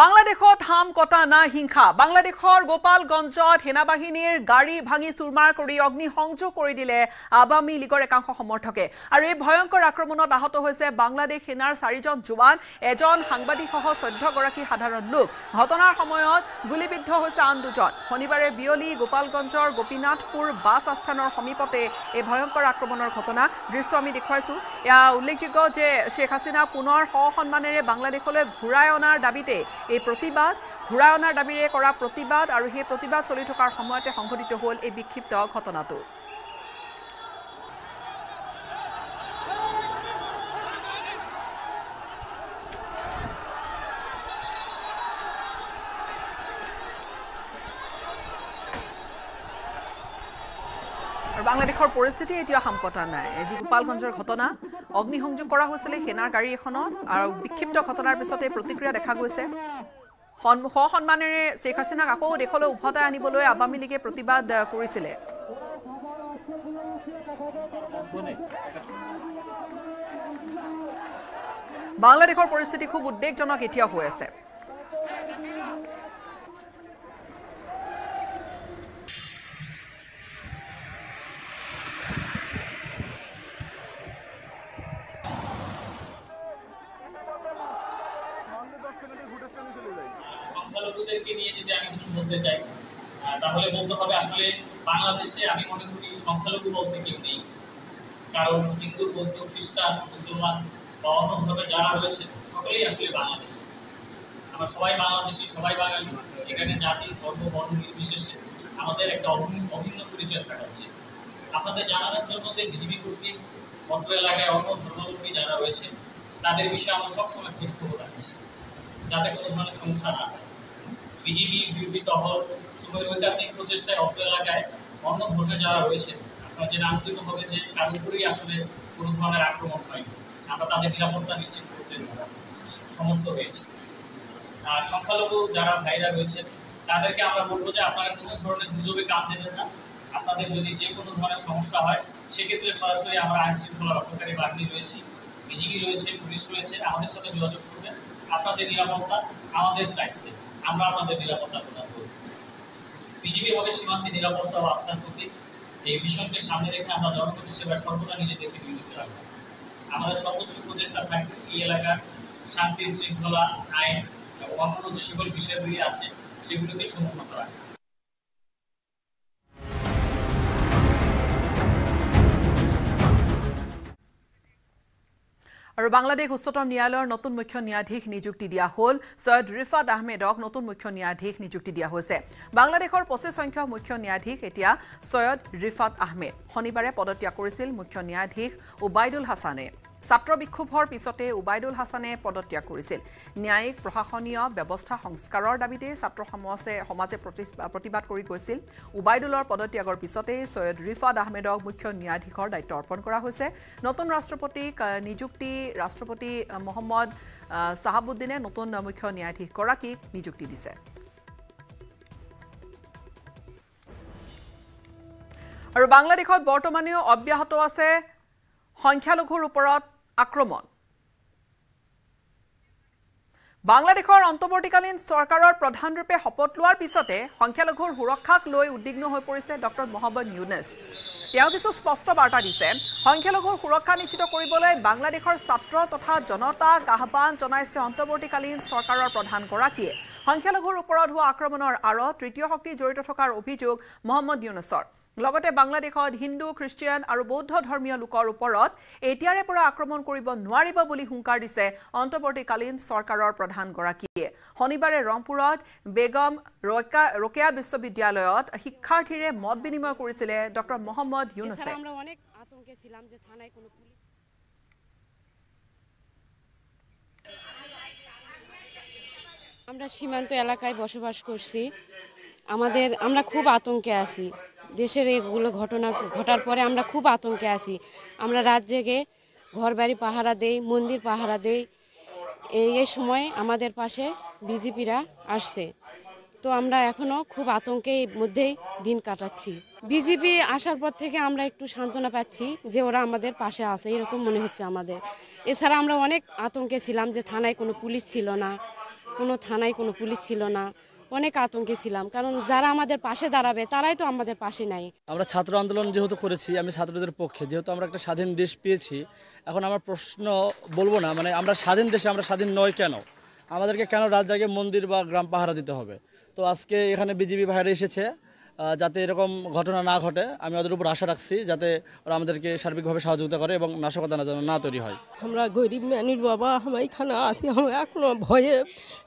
বাংলাদেশত হাম কটা না হিংসা বাংলাদেশৰ গোপালগঞ্জত সেনাবাহিনীৰ গাড়ী ভাঙি চুৰমাৰ কৰি অগ্নিসংযোগ কৰি দিলে আৱামী লীগৰ একাংশ সমৰ্থকে আৰু এই ভয়ংকৰ আক্ৰমণত আহত হৈছে বাংলাদেশ সেনাৰ চাৰিজন জোৱান এজন সাংবাদিকসহ চৈধ্যগৰাকী সাধাৰণ লোক ঘটনাৰ সময়ত গুলীবিদ্ধ হৈছে আন দুজন শনিবাৰে বিয়লি গোপালগঞ্জৰ গোপীনাথপুৰ বাছ আস্থানৰ সমীপতে এই ভয়ংকৰ আক্ৰমণৰ ঘটনা দৃশ্য আমি দেখুৱাইছোঁ এয়া উল্লেখযোগ্য যে শ্বেখ হাছিনা পুনৰ সসন্মানেৰে বাংলাদেশলৈ ঘূৰাই অনাৰ দাবীতে এই প্ৰতিবাদ ঘূৰাই অনাৰ দাবীৰে কৰা প্ৰতিবাদ আৰু সেই প্ৰতিবাদ চলি থকাৰ সময়তে সংঘটিত হ'ল এই বিক্ষিপ্ত ঘটনাটো বাংলাদেশৰ পৰিস্থিতি এতিয়া সাম্প্ৰতা নাই যি গোপালগঞ্জৰ ঘটনা অগ্নিসংযোগ কৰা হৈছিলে সেনাৰ গাড়ী এখনত আৰু বিক্ষিপ্ত ঘটনাৰ পিছতে প্ৰতিক্ৰিয়া দেখা গৈছে সন্মানেৰে শ্বেখ হাছিনাক আকৌ দেশলৈ উভতাই আনিবলৈ আৱামী লীগে প্ৰতিবাদ কৰিছিলে বাংলাদেশৰ পৰিস্থিতি খুব উদ্বেগজনক এতিয়াও হৈ আছে বলতে চাই তাহলে বলতে হবে আসলে বাংলাদেশে আমি মনে করি সংখ্যালঘু বলতে কেউ নেই কারণ হিন্দু বৌদ্ধ খ্রিস্টান মুসলমান বা অন্য ধর্মের যারা রয়েছে সকলেই আসলে বাংলাদেশে আমরা সবাই বাংলাদেশি সবাই বাঙালি এখানে জাতি ধর্ম বর্ণ নির্বিশেষে আমাদের একটা অভিন্ন পরিচয় থাকা উচিত আপনাদের জানানোর জন্য যে বিজেপি কর্তৃক অত্র এলাকায় অন্য ধর্মাবলম্বী যারা রয়েছে তাদের বিষয়ে আমরা সবসময় খোঁজখবর রাখছি যাতে কোনো ধরনের সমস্যা না হয় বিজিবি বিউপি তহল সুমের প্রচেষ্টায় অত এলাকায় অন্য ধর্মে যারা রয়েছে আপনারা যে হবে যে তার উপরেই আসলে কোনো ধরনের আক্রমণ হয়নি আমরা তাদের নিরাপত্তা নিশ্চিত করতে সমর্থ হয়েছি আর সংখ্যালঘু যারা ভাইরা রয়েছে তাদেরকে আমরা বলবো যে আপনারা কোনো ধরনের গুজবে কাম দেবেন না আপনাদের যদি যে কোনো ধরনের সমস্যা হয় সেক্ষেত্রে সরাসরি আমরা আইন শৃঙ্খলা রক্ষাকারী বাহিনী রয়েছে বিজিবি রয়েছে পুলিশ রয়েছে আমাদের সাথে যোগাযোগ করবেন আপনাদের নিরাপত্তা আমাদের দায়িত্বে আমরা আমাদের নিরাপত্তা প্রদান করব বিজেপি হবে সীমান্তে নিরাপত্তা ও আস্থার প্রতি এই মিশনকে সামনে রেখে আমরা জনগণ সেবায় সর্বদা নিজেদেরকে বিরত রাখব আমাদের সর্বোচ্চ প্রচেষ্টা থাকবে এই এলাকার শান্তি শৃঙ্খলা আইন এবং অন্যান্য যে সকল বিষয়গুলি আছে সেগুলোকে সমুন্নত রাখা আৰু বাংলাদেশ উচ্চতম ন্যায়ালয়ৰ নতুন মুখ্য ন্যায়াধীশ নিযুক্তি দিয়া হ'ল ছৈয়দ ৰিফাত আহমেদক নতুন মুখ্য ন্যায়াধীশ নিযুক্তি দিয়া হৈছে বাংলাদেশৰ পঁচিছ সংখ্যক মুখ্য ন্যায়াধীশ এতিয়া ছয়দ ৰিফাত আহমেদ শনিবাৰে পদত্যাগ কৰিছিল মুখ্য ন্যায়াধীশ ওবাইদুল হাছানে ছাত্ৰ বিক্ষোভৰ পিছতে উবাইদুল হাছানে পদত্যাগ কৰিছিল ন্যায়িক প্ৰশাসনীয় ব্যৱস্থা সংস্কাৰৰ দাবীতেই ছাত্ৰ সমাজে সমাজে প্ৰতিবাদ কৰি গৈছিল উবাইদুলৰ পদত্যাগৰ পিছতেই ছৈয়দ ৰিফাদ আহমেদক মুখ্য ন্যায়াধীশৰ দায়িত্ব অৰ্পণ কৰা হৈছে নতুন ৰাষ্ট্ৰপতিক নিযুক্তি ৰাষ্ট্ৰপতি মহম্মদ চাহাবুদ্দিনে নতুন মুখ্য ন্যায়াধীশগৰাকীক নিযুক্তি দিছে আৰু বাংলাদেশত বৰ্তমানেও অব্যাহত আছে সংখ্যালঘুৰ ওপৰত আক্ৰমণ বাংলাদেশৰ অন্তৱৰ্তীকালীন চৰকাৰৰ প্ৰধানৰূপে শপত লোৱাৰ পিছতে সংখ্যালঘুৰ সুৰক্ষাক লৈ উদ্বিগ্ন হৈ পৰিছে ডক্টৰ মহম্মদ ইউনেছ তেওঁ কিছু স্পষ্ট বাৰ্তা দিছে সংখ্যালঘুৰ সুৰক্ষা নিশ্চিত কৰিবলৈ বাংলাদেশৰ ছাত্ৰ তথা জনতাক আহ্বান জনাইছে অন্তৱৰ্তীকালীন চৰকাৰৰ প্ৰধানগৰাকীয়ে সংখ্যালঘুৰ ওপৰত হোৱা আক্ৰমণৰ আঁৰত তৃতীয় শক্তি জড়িত থকাৰ অভিযোগ মহম্মদ ইউনেছৰ লগতে বাংলাদেশত হিন্দু খ্ৰীষ্টিয়ান আৰু বৌদ্ধ ধৰ্মীয় লোকৰ ওপৰত এতিয়াৰে পৰা আক্ৰমণ কৰিব নোৱাৰিব বুলি হুংকাৰ দিছে অন্তৱৰ্তীকালীন চৰকাৰৰ প্ৰধানগৰাকীয়ে শনিবাৰে ৰংপুৰত বেগম ৰকা বিশ্ববিদ্যালয়ত শিক্ষাৰ্থীৰে মত বিনিময় কৰিছিলে ডক্টৰ মহম্মদ ইউনুছে আমরা সীমান্ত এলাকায় বসবাস করছি আমাদের আমরা খুব আতঙ্কে আছি দেশের এগুলো ঘটনা ঘটার পরে আমরা খুব আতঙ্কে আছি আমরা রাত জেগে ঘর বাড়ি পাহারা দেই মন্দির পাহারা দেই এই সময় আমাদের পাশে বিজেপিরা আসছে তো আমরা এখনও খুব আতঙ্কে এই মধ্যেই দিন কাটাচ্ছি বিজেপি আসার পর থেকে আমরা একটু সান্ত্বনা পাচ্ছি যে ওরা আমাদের পাশে আছে এরকম মনে হচ্ছে আমাদের এছাড়া আমরা অনেক আতঙ্কে ছিলাম যে থানায় কোনো পুলিশ ছিল না কোনো থানায় কোনো পুলিশ ছিল না অনেক আতঙ্কে ছিলাম কারণ যারা আমাদের পাশে দাঁড়াবে তারাই তো আমাদের পাশে নাই আমরা ছাত্র আন্দোলন যেহেতু করেছি আমি ছাত্রদের পক্ষে যেহেতু আমরা একটা স্বাধীন দেশ পেয়েছি এখন আমার প্রশ্ন বলবো না মানে আমরা স্বাধীন দেশে আমরা স্বাধীন নয় কেন আমাদেরকে কেন রাত জাগে মন্দির বা গ্রাম পাহারা দিতে হবে তো আজকে এখানে বিজেপি ভাইরা এসেছে যাতে এরকম ঘটনা না ঘটে আমি ওদের উপর আশা রাখছি যাতে ওরা আমাদেরকে সার্বিকভাবে সহযোগিতা করে এবং নাশকতা যেন না তৈরি হয় আমরা গরিব ম্যানির বাবা আমার এখানে আছি আমার এখনো ভয়ে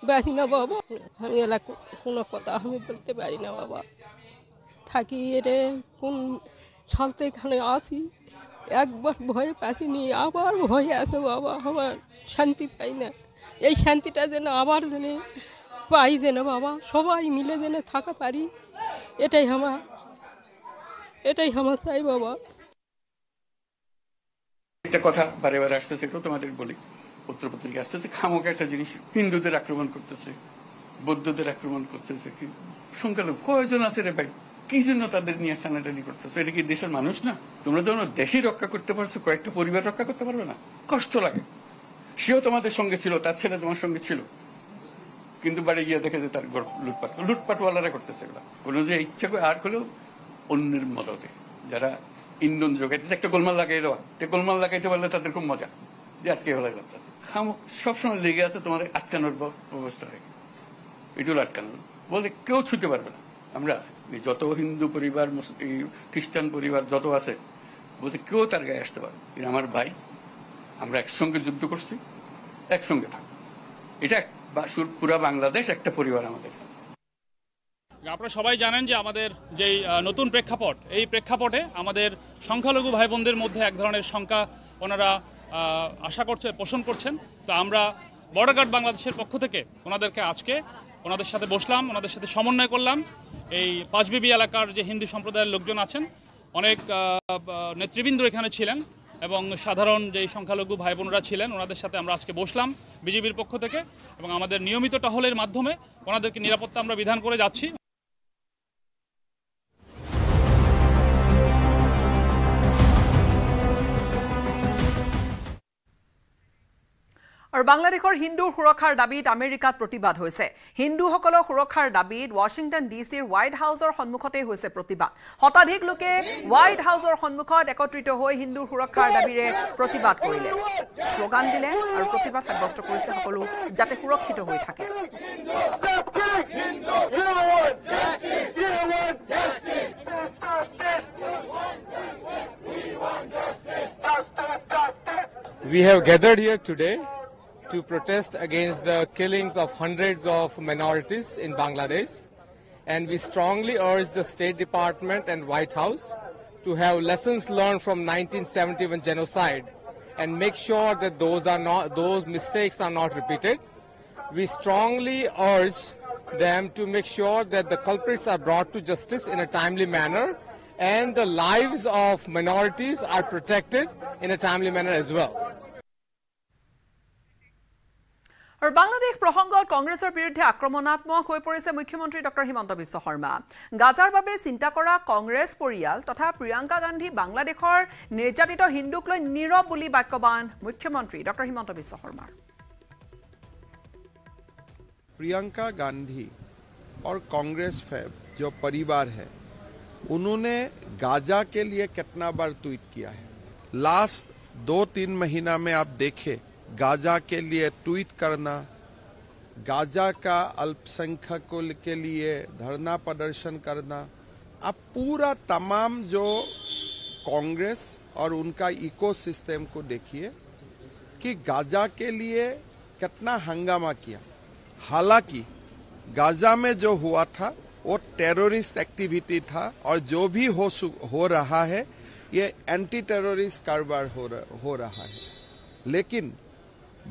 বাঁচি না বাবা আমি এলাক কোনো কথা আমি বলতে পারি না বাবা থাকি রে কোন সালতে এখানে আসি একবার ভয়ে পাইনি আবার ভয়ে আছে বাবা আমার শান্তি পাই না এই শান্তিটা যেন আবার যেন পাই যেন বাবা সবাই মিলে যেন থাকা পারি এটাই আমার এটাই আমার চাই বাবা একটা কথা বারে বারে আসতেছে একটু তোমাদের বলি পত্রপত্রিকা আসতেছে খামোকা একটা জিনিস হিন্দুদের আক্রমণ করতেছে বৌদ্ধদের আক্রমণ করতেছে কি সংখ্যালঘু কয়জন আছে রে ভাই কি জন্য তাদের নিয়ে টানাটানি করতেছে এটা কি দেশের মানুষ না তোমরা যেন দেশে রক্ষা করতে পারছো কয়েকটা পরিবার রক্ষা করতে পারবে না কষ্ট লাগে সেও তোমাদের সঙ্গে ছিল তার ছেলে তোমার সঙ্গে ছিল কিন্তু বাড়ি গিয়ে দেখে যে তার ঘর লুটপাট ওয়ালারা করতেছে এগুলো কোনো যে ইচ্ছা করে আর হলেও অন্যের মদতে যারা ইন্ধন যোগাইতেছে একটা গোলমাল লাগাই দেওয়া তো গোলমাল লাগাইতে পারলে তাদের খুব মজা যে আজকে হলে যাচ্ছে সবসময় লেগে আছে তোমাদের আটকানোর ব্যবস্থা হয়ে এটুল আটকানো বলে কেউ ছুতে পারবে না আমরা আছি যত হিন্দু পরিবার খ্রিস্টান পরিবার যত আছে বলতে কেউ তার গায়ে আসতে পারে আমার ভাই আমরা একসঙ্গে যুদ্ধ করছি একসঙ্গে থাকবো এটা পুরা বাংলাদেশ একটা পরিবার আমাদের আপনারা সবাই জানেন যে আমাদের যেই নতুন প্রেক্ষাপট এই প্রেক্ষাপটে আমাদের সংখ্যালঘু ভাই বোনদের মধ্যে এক ধরনের সংখ্যা ওনারা আশা করছে পোষণ করছেন তো আমরা বর্ডার গার্ড বাংলাদেশের পক্ষ থেকে ওনাদেরকে আজকে ওনাদের সাথে বসলাম ওনাদের সাথে সমন্বয় করলাম এই পাঁচবিবি এলাকার যে হিন্দু সম্প্রদায়ের লোকজন আছেন অনেক নেতৃবৃন্দ এখানে ছিলেন এবং সাধারণ যেই সংখ্যালঘু ভাই বোনরা ছিলেন ওনাদের সাথে আমরা আজকে বসলাম বিজেপির পক্ষ থেকে এবং আমাদের নিয়মিত টহলের মাধ্যমে ওনাদেরকে নিরাপত্তা আমরা বিধান করে যাচ্ছি আৰু বাংলাদেশৰ হিন্দু সুৰক্ষাৰ দাবীত আমেৰিকাত প্ৰতিবাদ হৈছে হিন্দুসকলৰ সুৰক্ষাৰ দাবীত ৱাশ্বিংটন ডি চিৰ হোৱাইট হাউছৰ সন্মুখতেই হৈছে প্ৰতিবাদ শতাধিক লোকে হোৱাইট হাউছৰ সন্মুখত একত্ৰিত হৈ হিন্দুৰ সুৰক্ষাৰ দাবীৰে প্ৰতিবাদ কৰিলে শ্লোগান দিলে আৰু প্ৰতিবাদ সাব্যস্ত কৰিছে সকলো যাতে সুৰক্ষিত হৈ থাকে We have gathered here today to protest against the killings of hundreds of minorities in Bangladesh. And we strongly urge the State Department and White House to have lessons learned from 1971 genocide and make sure that those are not those mistakes are not repeated. We strongly urge them to make sure that the culprits are brought to justice in a timely manner and the lives of minorities are protected in a timely manner as well. और बांग्लादेश प्रसंग कंग्रेस विरुदे आक्रमणात्मक मुख्यमंत्री डॉ him Sharma गाजार बे चिंता कंग्रेस तथा प्रियंका गांधी बांग्लादेशर निर्तित हिंदूक लीरव बी वाक्यवान मुख्यमंत्री डॉ हिम शर्मा प्रियंका गांधी और कांग्रेस फैब जो परिवार है उन्होंने गाजा के लिए कितना बार ट्वीट किया है लास्ट दो तीन महीना में आप देखें गाजा के लिए ट्वीट करना गाजा का अल्पसंख्यकों के लिए धरना प्रदर्शन करना अब पूरा तमाम जो कांग्रेस और उनका इकोसिस्टम को देखिए कि गाजा के लिए कितना हंगामा किया हालांकि गाजा में जो हुआ था वो टेररिस्ट एक्टिविटी था और जो भी हो हो रहा है ये एंटी टेररिस्ट कारोबार हो, रहा, हो रहा है लेकिन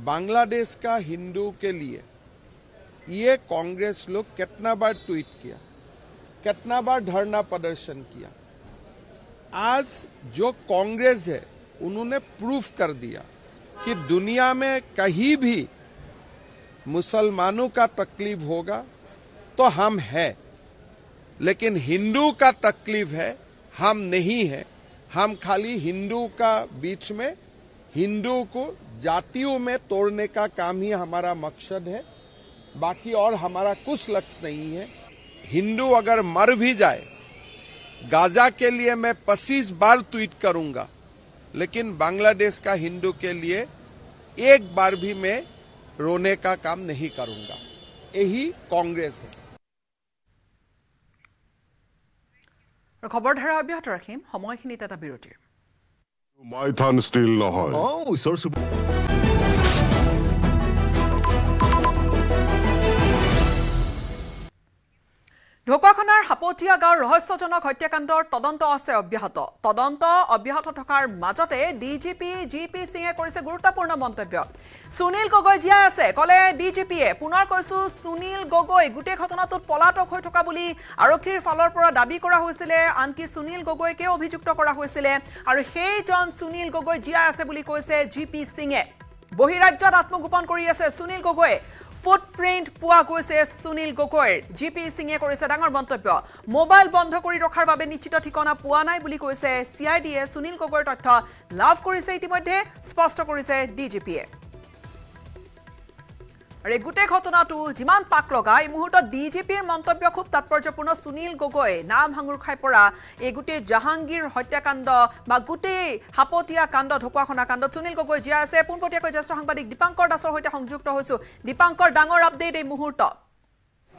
बांग्लादेश का हिंदू के लिए ये कांग्रेस लोग कितना बार ट्वीट किया कितना बार धरना प्रदर्शन किया आज जो कांग्रेस है उन्होंने प्रूफ कर दिया कि दुनिया में कहीं भी मुसलमानों का तकलीफ होगा तो हम है लेकिन हिंदू का तकलीफ है हम नहीं है हम खाली हिंदू का बीच में हिंदुओं को जातियों में तोड़ने का काम ही हमारा मकसद है बाकी और हमारा कुछ लक्ष्य नहीं है हिंदू अगर मर भी जाए गाजा के लिए मैं पच्चीस बार ट्वीट करूंगा लेकिन बांग्लादेश का हिंदू के लिए एक बार भी मैं रोने का काम नहीं करूंगा यही कांग्रेस है খবৰ ধাৰা অব্যাহত ৰাখিম সময়খিনিত এটা বিৰতিৰ মাই থান নহয় অ ওচৰ ঢকুৱাখানাৰ পাটিয়া গাঁৱৰ ৰহস্যজনক হত্যাকাণ্ডৰ তদন্ত আছে অব্যাহত তদন্ত অব্যাহত থকাৰ মাজতে D G P G P সিঙে কৰিছে গুৰুত্বপূৰ্ণ মন্তব্য সুনীল গগৈ জীয়াই আছে ক'লে ডি জি পিয়ে পুনৰ কৈছোঁ সুনীল গগৈ গোটেই ঘটনাটোত পলাতক হৈ থকা বুলি আৰক্ষীৰ ফালৰ পৰা দাবী কৰা হৈছিলে আনকি সুনীল গগৈকে অভিযুক্ত কৰা হৈছিলে আৰু সেইজন সুনীল গগৈ জীয়াই আছে বুলি কৈছে জি পি সিঙে বহিৰাজ্যত আত্মগোপন কৰি আছে সুনীল গগৈয়ে ফুটপ্ৰিণ্ট পোৱা গৈছে সুনীল গগৈৰ জি পি সিঙে কৰিছে ডাঙৰ মন্তব্য মোবাইল বন্ধ কৰি ৰখাৰ বাবে নিশ্চিত ঠিকনা পোৱা নাই বুলি কৈছে চি আই ডিয়ে সুনীল গগৈৰ তথ্য লাভ কৰিছে ইতিমধ্যে স্পষ্ট কৰিছে ডি জি পিয়ে আৰু এই গোটেই ঘটনাটো যিমান পাক লগা এই মুহূৰ্তত ডি জি পিৰ মন্তব্য খুব তাৎপৰ্যপূৰ্ণ সুনীল গগৈ নাম ভাঙুৰ খাই পৰা এই গোটেই জাহাংগীৰ হত্যাকাণ্ড বা গোটেই সাপতীয়া কাণ্ড ঢকুৱাখনা কাণ্ডত সুনীল গগৈ জীয়াই আছে পোনপটীয়াকৈ জ্যেষ্ঠ সাংবাদিক দীপাংকৰ দাসৰ সৈতে সংযুক্ত হৈছোঁ দীপাংকৰ ডাঙৰ আপডেট এই মুহূৰ্তত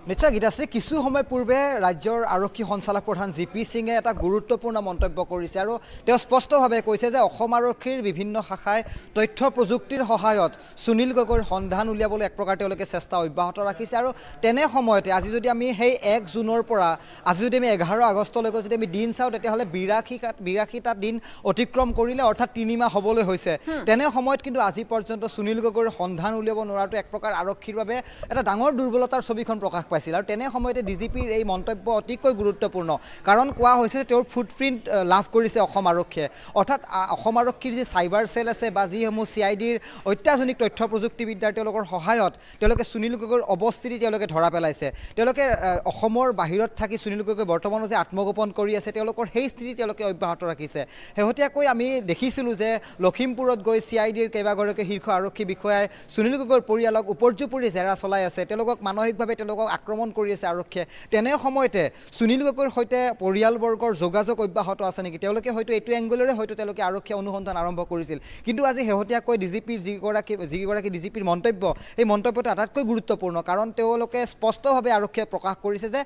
নিশ্চয় গীতাশ্ৰী কিছু সময় পূৰ্বে ৰাজ্যৰ আৰক্ষী সঞ্চালক প্ৰধান জি পি সিঙে এটা গুৰুত্বপূৰ্ণ মন্তব্য কৰিছে আৰু তেওঁ স্পষ্টভাৱে কৈছে যে অসম আৰক্ষীৰ বিভিন্ন শাখাই তথ্য প্ৰযুক্তিৰ সহায়ত সুনীল গগৈৰ সন্ধান উলিয়াবলৈ এক প্ৰকাৰ তেওঁলোকে চেষ্টা অব্যাহত ৰাখিছে আৰু তেনে সময়তে আজি যদি আমি সেই এক জুনৰ পৰা আজি যদি আমি এঘাৰ আগষ্টলৈকে যদি আমি দিন চাওঁ তেতিয়াহ'লে বিৰাশী বিৰাশীটা দিন অতিক্ৰম কৰিলে অৰ্থাৎ তিনিমাহ হ'বলৈ হৈছে তেনে সময়ত কিন্তু আজি পৰ্যন্ত সুনীল গগৈৰ সন্ধান উলিয়াব নোৱাৰাটো এক প্ৰকাৰ আৰক্ষীৰ বাবে এটা ডাঙৰ দুৰ্বলতাৰ ছবিখন প্ৰকাশ পাইছিল আৰু তেনে সময়তে ডিজিপিৰ এই মন্তব্য অতিকৈ গুৰুত্বপূৰ্ণ কাৰণ কোৱা হৈছে তেওঁৰ ফুটপ্ৰিণ্ট লাভ কৰিছে অসম আৰক্ষীয়ে অৰ্থাৎ অসম আৰক্ষীৰ যি চাইবাৰ চেল আছে বা যিসমূহ চি আই ডিৰ অত্যাধুনিক তথ্য প্ৰযুক্তিবিদ্যাৰ তেওঁলোকৰ সহায়ত তেওঁলোকে সুনীল গগৈৰ অৱস্থিতি তেওঁলোকে ধৰা পেলাইছে তেওঁলোকে অসমৰ বাহিৰত থাকি সুনীল গগৈ বৰ্তমানো যে আত্মগোপন কৰি আছে তেওঁলোকৰ সেই স্থিতি তেওঁলোকে অব্যাহত ৰাখিছে শেহতীয়াকৈ আমি দেখিছিলোঁ যে লখিমপুৰত গৈ চি আই ডিৰ কেইবাগৰাকী শীৰ্ষ আৰক্ষী বিষয়াই সুনীল গগৈৰ পৰিয়ালক উপৰ্যুপৰি জেৰা চলাই আছে তেওঁলোকক মানসিকভাৱে তেওঁলোকক আক্ৰমণ কৰি আছে আৰক্ষীয়ে তেনে সময়তে সুনীল গগৈৰ সৈতে পৰিয়ালবৰ্গৰ যোগাযোগ অব্যাহত আছে নেকি তেওঁলোকে হয়তো এইটো এংগলৰে হয়তো তেওঁলোকে আৰক্ষী অনুসন্ধান আৰম্ভ কৰিছিল কিন্তু আজি শেহতীয়াকৈ ডি জি পিৰ যিগৰাকী যিগৰাকী ডি জি পিৰ মন্তব্য সেই মন্তব্যটো আটাইতকৈ গুৰুত্বপূৰ্ণ কাৰণ তেওঁলোকে স্পষ্টভাৱে আৰক্ষীয়ে প্ৰকাশ কৰিছে যে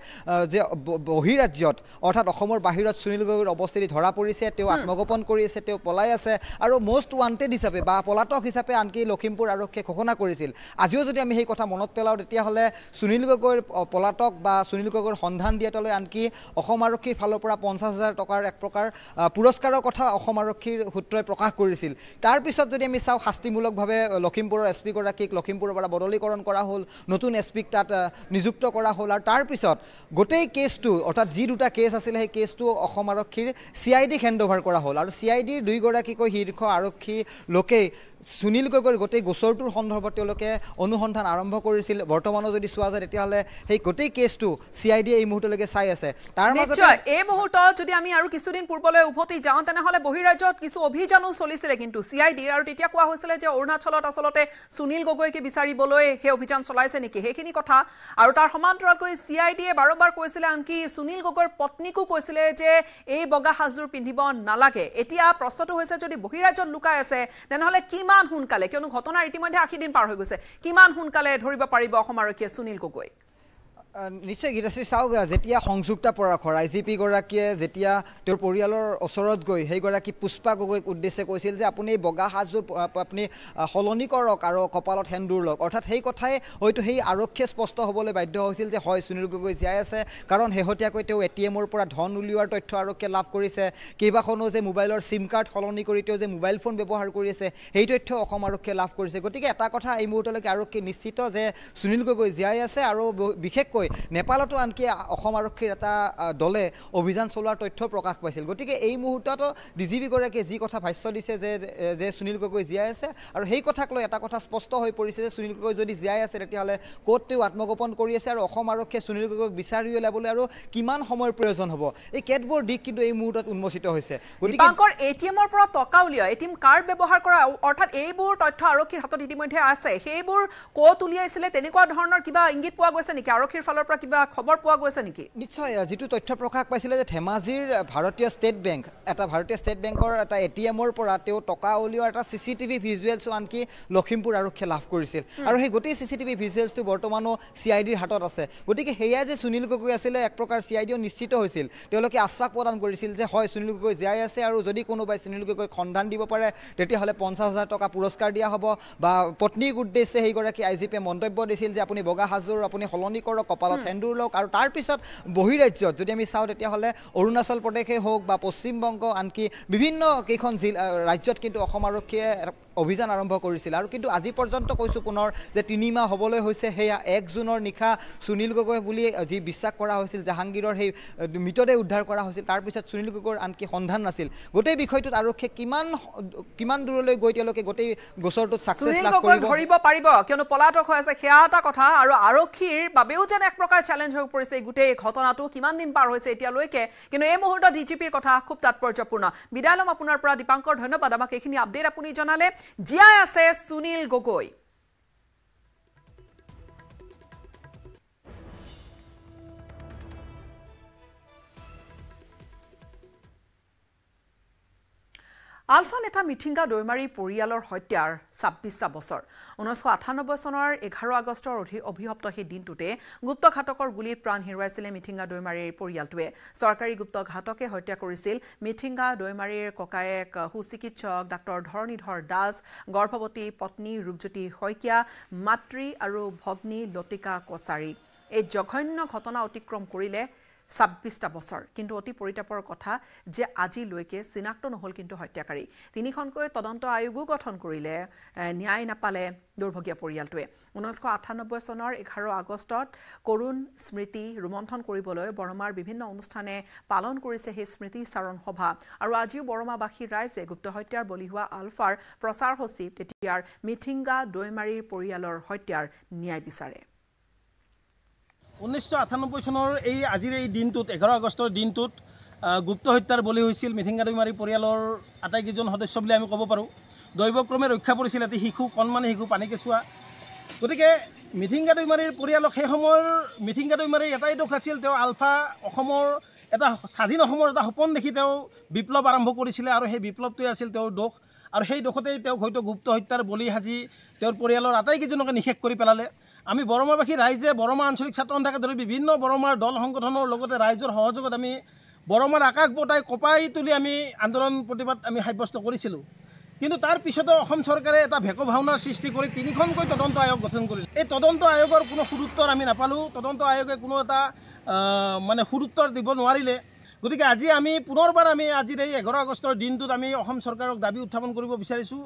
যে বহিৰাজ্যত অৰ্থাৎ অসমৰ বাহিৰত সুনীল গগৈৰ অৱস্থিতি ধৰা পৰিছে তেওঁ আত্মগোপন কৰি আছে তেওঁ পলাই আছে আৰু মষ্ট ৱান্টেড হিচাপে বা পলাতক হিচাপে আনকি লখিমপুৰ আৰক্ষীয়ে ঘোষণা কৰিছিল আজিও যদি আমি সেই কথা মনত পেলাওঁ তেতিয়াহ'লে সুনীল গগৈৰ পলাতক বা সুনীল গগৈৰ সন্ধান দিয়াতলৈ আনকি অসম আৰক্ষীৰ ফালৰ পৰা পঞ্চাছ হাজাৰ টকাৰ এক প্ৰকাৰ পুৰস্কাৰৰ কথা অসম আৰক্ষীৰ সূত্ৰই প্ৰকাশ কৰিছিল তাৰপিছত যদি আমি চাওঁ শাস্তিমূলকভাৱে লখিমপুৰৰ এছ গৰাকীক লখিমপুৰৰ পৰা বদলীকৰণ কৰা হ'ল নতুন এছ পিক তাত নিযুক্ত কৰা হ'ল আৰু তাৰপিছত গোটেই কেছটো অৰ্থাৎ যি দুটা কেছ আছিলে সেই কেছটো অসম আৰক্ষীৰ চি আই ডিক হেণ্ড কৰা হ'ল আৰু চি আই ডিৰ দুইগৰাকীকৈ শীৰ্ষ আৰক্ষী লোকেই সুনীল গগৈৰ গোটেই গোচৰটোৰ সন্দৰ্ভত তেওঁলোকে অনুসন্ধান আৰম্ভ কৰিছিল বৰ্তমানো যদি চোৱা যায় তেতিয়াহ'লে সেই গোটেই কেছটো চি আই ডিয়ে এই মুহূৰ্তলৈকে চাই আছে তাৰ মাজত এই মুহূৰ্তত যদি আমি আৰু কিছুদিন পূৰ্বলৈ উভতি যাওঁ তেনেহ'লে বহিৰাজ্যত কিছু অভিযানো চলিছিলে কিন্তু চি আই ডিৰ আৰু তেতিয়া কোৱা হৈছিলে যে অৰুণাচলত আচলতে সুনীল গগৈকে বিচাৰিবলৈ সেই অভিযান চলাইছে নেকি সেইখিনি কথা আৰু তাৰ সমান্তৰালকৈ চি আই ডিয়ে বাৰম্বাৰ কৈছিলে আনকি সুনীল গগৈৰ পত্নীকো কৈছিলে যে এই বগা সাজযোৰ পিন্ধিব নালাগে এতিয়া প্ৰশ্নটো হৈছে যদি বহিৰাজ্যত লুকাই আছে তেনেহ'লে কিমান কিমান সোনকালে কিয়নো ঘটনাৰ ইতিমধ্যে আশী দিন পাৰ হৈ গৈছে কিমান সোনকালে ধৰিব পাৰিব অসম আৰক্ষীয়ে সুনীল গগৈ নিশ্চয় গীতাশ্ৰী চাওক যেতিয়া সংযুক্ত পৰাশৰ আই জি পি গৰাকীয়ে যেতিয়া তেওঁৰ পৰিয়ালৰ ওচৰত গৈ সেইগৰাকী পুষ্পা গগৈক উদ্দেশ্যে কৈছিল যে আপুনি বগা সাজযোৰ আপুনি সলনি কৰক আৰু কপালত সেন্দুৰ লওক অৰ্থাৎ সেই কথাই হয়তো সেই আৰক্ষীয়ে স্পষ্ট হ'বলৈ বাধ্য হৈছিল যে হয় সুনীল গগৈ জীয়াই আছে কাৰণ শেহতীয়াকৈ তেওঁ এ টি এমৰ পৰা ধন উলিওৱাৰ তথ্য আৰক্ষীয়ে লাভ কৰিছে কেইবাখনো যে মোবাইলৰ চিম কাৰ্ড সলনি কৰি তেওঁ যে মোবাইল ফোন ব্যৱহাৰ কৰি আছে সেই তথ্য অসম আৰক্ষীয়ে লাভ কৰিছে গতিকে এটা কথা এই মুহূৰ্তলৈকে আৰক্ষী নিশ্চিত যে সুনীল গগৈ জীয়াই আছে আৰু বিশেষকৈ হৈ নেপালতো আনকি অসম আৰক্ষীৰ এটা দলে অভিযান চলোৱাৰ তথ্য প্ৰকাশ পাইছিল গতিকে এই মুহূৰ্ততো ডি জি পিগৰাকীয়ে যি কথা ভাষ্য দিছে যে যে সুনীল গগৈ জীয়াই আছে আৰু সেই কথাক লৈ এটা কথা স্পষ্ট হৈ পৰিছে যে সুনীল গগৈ যদি জীয়াই আছে তেতিয়াহ'লে ক'ত তেওঁ আত্মগোপন কৰি আছে আৰু অসম আৰক্ষীয়ে সুনীল গগৈক বিচাৰি উলিয়াবলৈ আৰু কিমান সময়ৰ প্ৰয়োজন হ'ব এই কেতবোৰ দিশ কিন্তু এই মুহূৰ্তত উন্মোচিত হৈছে গতিকে এ টি এমৰ পৰা টকা উলিয়াই এ টি এম কাৰ্ড ব্যৱহাৰ কৰা অৰ্থাৎ এইবোৰ তথ্য আৰক্ষীৰ হাতত ইতিমধ্যে আছে সেইবোৰ ক'ত উলিয়াইছিলে তেনেকুৱা ধৰণৰ কিবা ইংগিত পোৱা গৈছে নেকি আৰক্ষীৰ ফালৰ পৰা কিবা খবৰ পোৱা গৈছে নেকি নিশ্চয় যিটো তথ্য প্ৰকাশ পাইছিলে যে ধেমাজিৰ ভাৰতীয় ষ্টেট বেংক এটা ভাৰতীয় ষ্টেট বেংকৰ এটা এ টি এমৰ পৰা তেওঁ টকা উলিওৱা এটা চি চি টিভি ভিজুৱেলছো আনকি লখিমপুৰ আৰক্ষীয়ে লাভ কৰিছিল আৰু সেই গোটেই চি চি টিভি ভিজুৱেলছটো বৰ্তমানো চি আই ডিৰ হাতত আছে গতিকে সেয়াই যে সুনীল গগৈ আছিলে এক প্ৰকাৰ চি আই ডিও নিশ্চিত হৈছিল তেওঁলোকে আশ্বাস প্ৰদান কৰিছিল যে হয় সুনীল গগৈ জীয়াই আছে আৰু যদি কোনোবাই সুনীল গগৈক সন্ধান দিব পাৰে তেতিয়াহ'লে পঞ্চাছ হাজাৰ টকা পুৰস্কাৰ দিয়া হ'ব বা পত্নীৰ উদ্দেশ্যে সেইগৰাকী আই জি পিয়ে মন্তব্য দিছিল যে আপুনি বগা সাজোৰ আপুনি সলনি কৰক কপাল কপালত সেন্দুৰ লওক আৰু তাৰপিছত বহিৰাজ্যত যদি আমি চাওঁ তেতিয়াহ'লে অৰুণাচল প্ৰদেশেই হওক বা পশ্চিমবংগ আনকি বিভিন্ন কেইখন জিলা ৰাজ্যত কিন্তু অসম আৰক্ষীয়ে অভিযান আৰম্ভ কৰিছিল আৰু কিন্তু আজি পৰ্যন্ত কৈছোঁ পুনৰ যে তিনিমাহ হ'বলৈ হৈছে সেয়া এক জুনৰ নিশা সুনীল গগৈ বুলি যি বিশ্বাস কৰা হৈছিল জাহাংগীৰৰ সেই মৃতদেহ উদ্ধাৰ কৰা হৈছিল তাৰপিছত সুনীল গগৈৰ আনকি সন্ধান নাছিল গোটেই বিষয়টোত আৰক্ষীয়ে কিমান কিমান দূৰলৈ গৈ তেওঁলোকে গোটেই গোচৰটোত ধৰিব পাৰিব কিয়নো পলাতক হৈ আছে সেয়া এটা কথা আৰু আৰক্ষীৰ বাবেও যেন এক প্ৰকাৰ চেলেঞ্জ হৈ পৰিছে এই গোটেই ঘটনাটো কিমান দিন পাৰ হৈছে এতিয়ালৈকে কিন্তু এই মুহূৰ্তত ডি জি পিৰ কথা খুব তাৎপৰ্যপূৰ্ণ বিদায় ল'ম আপোনাৰ পৰা দীপাংকৰ ধন্যবাদ আমাক এইখিনি আপডেট আপুনি জনালে জীয়াই আছে সুনীল গগৈ আলফা নেতা মিথিংগা দৈমাৰীৰ পৰিয়ালৰ হত্যাৰ ছাব্বিছটা বছৰ ঊনৈছশ আঠানব্বৈ চনৰ এঘাৰ আগষ্টৰ অধি অভিহপ্ত সেই দিনটোতে গুপ্তঘাতকৰ গুলীত প্ৰাণ হেৰুৱাইছিলে মিথিংগা দৈমাৰীৰ পৰিয়ালটোৱে চৰকাৰী গুপ্তঘাতকে হত্যা কৰিছিল মিথিংগা দৈমাৰীৰ ককায়েক সুচিকিৎসক ডাঃ ধৰণীধৰ দাস গৰ্ভৱতী পন্নী ৰূপজ্যোতি শইকীয়া মাতৃ আৰু ভগ্নী লতিকা কছাৰী এই জঘন্য ঘটনা অতিক্ৰম কৰিলে ছাব্বিছটা বছৰ কিন্তু অতি পৰিতাপৰ কথা যে আজিলৈকে চিনাক্ত নহ'ল কিন্তু হত্যাকাৰী তিনিখনকৈ তদন্ত আয়োগো গঠন কৰিলে ন্যায় নাপালে দুৰ্ভগীয়া পৰিয়ালটোৱে ঊনৈছশ আঠানব্বৈ চনৰ এঘাৰ আগষ্টত কৰুণ স্মৃতি ৰোমন্থন কৰিবলৈ বৰমাৰ বিভিন্ন অনুষ্ঠানে পালন কৰিছে সেই স্মৃতিচাৰণ সভা আৰু আজিও বৰমাবাসী ৰাইজে গুপ্তহত্যাৰ বলি হোৱা আলফাৰ প্ৰচাৰ সচিব তেতিয়াৰ মিথিংগা দৈমাৰীৰ পৰিয়ালৰ হত্যাৰ ন্যায় বিচাৰে ঊনৈছশ চনৰ এই আজিৰ এই দিনটোত এঘাৰ আগষ্টৰ দিনটোত গুপ্ত হত্যাৰ বলি হৈছিল মিথিংগা দৈমাৰী পৰিয়ালৰ আটাইকেইজন সদস্য বুলি আমি ক'ব পাৰোঁ দৈৱক্ৰমে ৰক্ষা পৰিছিল এটি শিশু কণমানি শিশু পানী কেঁচুৱা গতিকে মিথিংগা দৈমাৰীৰ পৰিয়ালক সেই সময়ৰ মিথিংগা দৈমাৰীৰ এটাই দোষ আছিল তেওঁ আলফা অসমৰ এটা স্বাধীন অসমৰ এটা সপোন দেখি তেওঁ বিপ্লৱ আৰম্ভ কৰিছিলে আৰু সেই বিপ্লৱটোৱে আছিল তেওঁৰ দোষ আৰু সেই দোষতেই তেওঁক হয়তো গুপ্ত হত্যাৰ বলি সাজি তেওঁৰ পৰিয়ালৰ আটাইকেইজনকে নিষেধ কৰি পেলালে আমি বৰমাবাসী ৰাইজে বৰমা আঞ্চলিক ছাত্ৰ সন্থাকে ধৰি বিভিন্ন বৰমাৰ দল সংগঠনৰ লগতে ৰাইজৰ সহযোগত আমি বৰমাৰ আকাশ বতাই কঁপাই তুলি আমি আন্দোলন প্ৰতিবাদ আমি সাব্যস্ত কৰিছিলোঁ কিন্তু তাৰ পিছতো অসম চৰকাৰে এটা ভেক ভাওনাৰ সৃষ্টি কৰি তিনিখনকৈ তদন্ত আয়োগ গঠন কৰিলে এই তদন্ত আয়োগৰ কোনো সুৰুত্তৰ আমি নাপালোঁ তদন্ত আয়োগে কোনো এটা মানে সুৰুত্তৰ দিব নোৱাৰিলে গতিকে আজি আমি পুনৰবাৰ আমি আজিৰ এই এঘাৰ আগষ্টৰ দিনটোত আমি অসম চৰকাৰক দাবী উত্থাপন কৰিব বিচাৰিছোঁ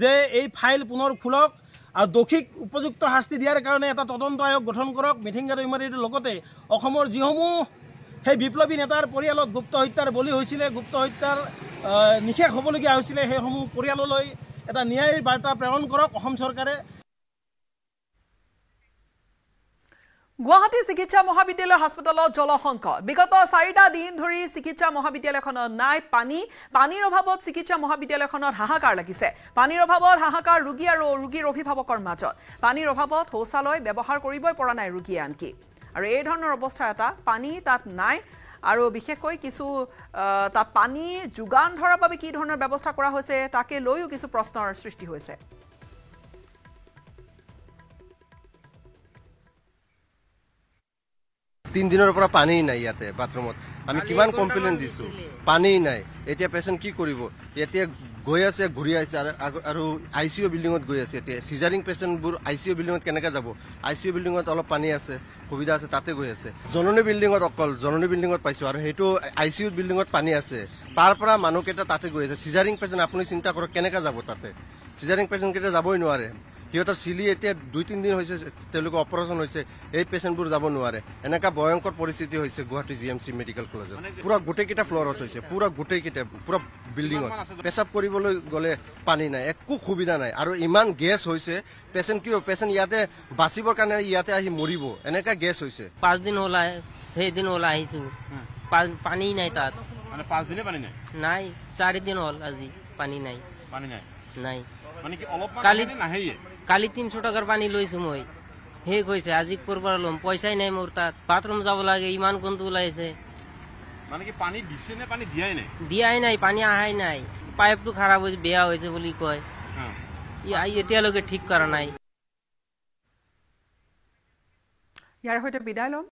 যে এই ফাইল পুনৰ খোলক আৰু দোষীক উপযুক্ত শাস্তি দিয়াৰ কাৰণে এটা তদন্ত আয়োগ গঠন কৰক মিথিং গাৰিমাৰীৰ লগতে অসমৰ যিসমূহ সেই বিপ্লৱী নেতাৰ পৰিয়ালত গুপ্ত হত্যাৰ বলি হৈছিলে গুপ্ত হত্যাৰ নিশেষ হ'বলগীয়া হৈছিলে সেইসমূহ পৰিয়াললৈ এটা ন্যায়ৰ বাৰ্তা প্ৰেৰণ কৰক অসম চৰকাৰে গুৱাহাটী চিকিৎসা মহাবিদ্যালয় হাস্পতালত জলসংকট বিগত চাৰিটা দিন ধৰি চিকিৎসা মহাবিদ্যালয়খনত নাই পানী পানীৰ অভাৱত চিকিৎসা মহাবিদ্যালয়খনত হাহাকাৰ লাগিছে পানীৰ অভাৱত হাহাকাৰ ৰোগী আৰু ৰোগীৰ অভিভাৱকৰ মাজত পানীৰ অভাৱত শৌচালয় ব্যৱহাৰ কৰিবই পৰা নাই ৰোগীয়ে আনকি আৰু এই ধৰণৰ অৱস্থা এটা পানী তাত নাই আৰু বিশেষকৈ কিছু তাত পানীৰ যোগান ধৰাৰ বাবে কি ধৰণৰ ব্যৱস্থা কৰা হৈছে তাকে লৈও কিছু প্ৰশ্নৰ সৃষ্টি হৈছে তিনিদিনৰ পৰা পানী নাই ইয়াতে বাথৰুমত আমি কিমান কমপ্লেইন দিছোঁ পানী নাই এতিয়া পেচেণ্ট কি কৰিব এতিয়া গৈ আছে ঘূৰি আহিছে আৰু আই চি ইউ বিল্ডিঙত গৈ আছে এতিয়া চিজাৰিং পেচেণ্টবোৰ আই চি ইউ বিল্ডিঙত কেনেকৈ যাব আই চি ইউ বিল্ডিঙত অলপ পানী আছে সুবিধা আছে তাতে গৈ আছে জননী বিল্ডিঙত অকল জননী বিল্ডিঙত পাইছোঁ আৰু সেইটো আই চি ইউ বিল্ডিঙত পানী আছে তাৰ পৰা মানুহকেইটা তাতে গৈ আছে চিজাৰিং পেচেণ্ট আপুনি চিন্তা কৰক কেনেকৈ যাব তাতে চিজাৰিং পেচেণ্টকেইটা যাবই নোৱাৰে সিহঁতৰ চিলি এতিয়া দুই তিনিদিন হৈছে তেওঁলোকে অপাৰেশ্যন হৈছে এই পেচেণ্টবোৰ যাব নোৱাৰে এনেকুৱা ভয়ংকৰ পৰিস্থিতি হৈছে Guwahati G M C medical কলেজত পুৰা গোটেইকেইটা ফ্লৰত হৈছে পুৰা গোটেইকেইটা পুৰা বিল্ডিঙত পেচাব কৰিবলৈ গ'লে পানী নাই একো সুবিধা নাই আৰু ইমান গেছ হৈছে পেচেণ্ট কি হ'ব পেচেণ্ট ইয়াতে বাচিবৰ কাৰণে ইয়াতে আহি মৰিব এনেকুৱা গেছ হৈছে পাঁচদিন ওলাই সেইদিন ওলাই আহিছোঁ পানী নাই তাত নাই চাৰিদিন হ'ল আজি পানী নাই নাই কালি তিনশো টাকার পানি লইছো মই হে কইছে আজি করবার লম পয়সাই নাই মোর তাত বাথরুম যাব লাগে ইমান গন্ধ ওলাইছে মানে কি পানি দিছে না পানি দিয়াই নাই দিয়াই নাই পানি আহাই নাই পাইপটু খারাপ হয়েছে বেয়া হয়েছে বলি কয় ইয়াই এতিয়ালৈকে ঠিক করা নাই ইয়ার হয়তো বিদায় লম